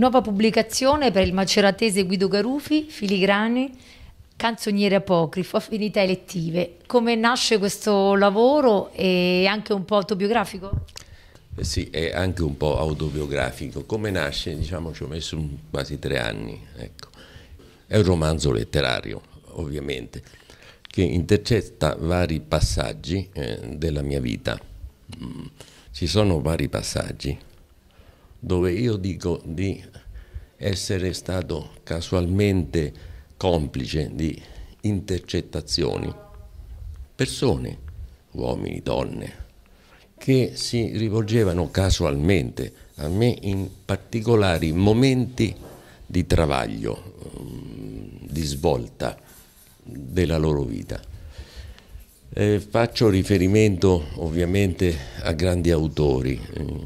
Nuova pubblicazione per il maceratese Guido Garufi, Filigrani, Canzoniere apocrifo, affinità elettive. Come nasce questo lavoro e anche un po' autobiografico? Eh sì, è anche un po' autobiografico. Come nasce? Diciamo ci ho messo quasi tre anni. Ecco. È un romanzo letterario, ovviamente, che intercetta vari passaggi eh, della mia vita. Mm. Ci sono vari passaggi dove io dico di essere stato casualmente complice di intercettazioni. Persone, uomini, donne, che si rivolgevano casualmente a me in particolari momenti di travaglio, mm, di svolta della loro vita. Eh, faccio riferimento ovviamente a grandi autori mm,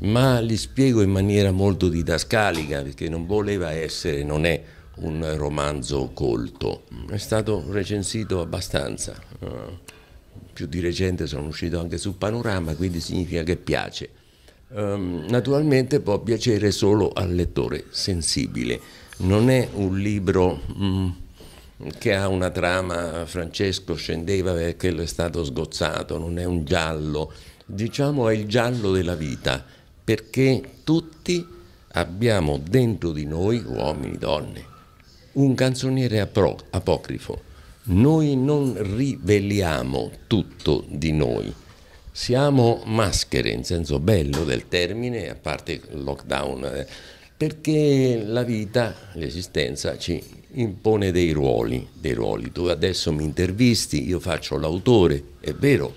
ma li spiego in maniera molto didascalica perché non voleva essere, non è un romanzo colto, è stato recensito abbastanza, eh, più di recente sono uscito anche su Panorama, quindi significa che piace. Um, naturalmente può piacere solo al lettore sensibile, non è un libro... Um, che ha una trama, Francesco scendeva perché è stato sgozzato, non è un giallo, diciamo è il giallo della vita, perché tutti abbiamo dentro di noi, uomini, donne, un canzoniere apocrifo. Noi non riveliamo tutto di noi. Siamo maschere in senso bello del termine, a parte il lockdown, eh, perché la vita, l'esistenza ci impone dei ruoli, dei ruoli. Tu adesso mi intervisti, io faccio l'autore, è vero,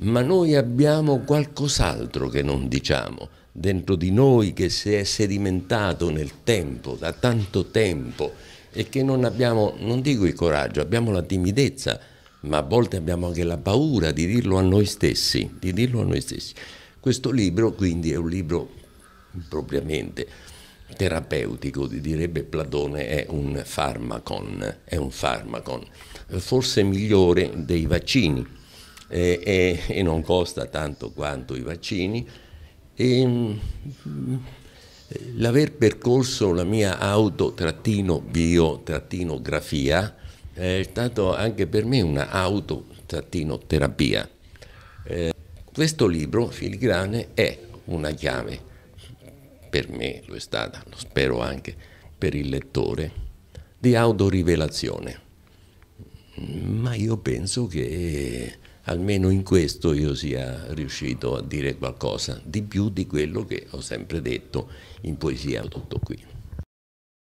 ma noi abbiamo qualcos'altro che non diciamo dentro di noi che si è sedimentato nel tempo, da tanto tempo e che non abbiamo, non dico il coraggio, abbiamo la timidezza, ma a volte abbiamo anche la paura di dirlo a noi stessi, di dirlo a noi stessi. Questo libro quindi è un libro propriamente terapeutico, direbbe Platone, è un farmacon, è un farmacon, forse migliore dei vaccini, e, e, e non costa tanto quanto i vaccini. E, mm, l'aver percorso la mia auto-bio-grafia eh, è stato anche per me una auto-terapia. Eh, questo libro, Filigrane, è una chiave, per me lo è stata, lo spero anche per il lettore, di autorivelazione io penso che eh, almeno in questo io sia riuscito a dire qualcosa di più di quello che ho sempre detto in poesia tutto qui.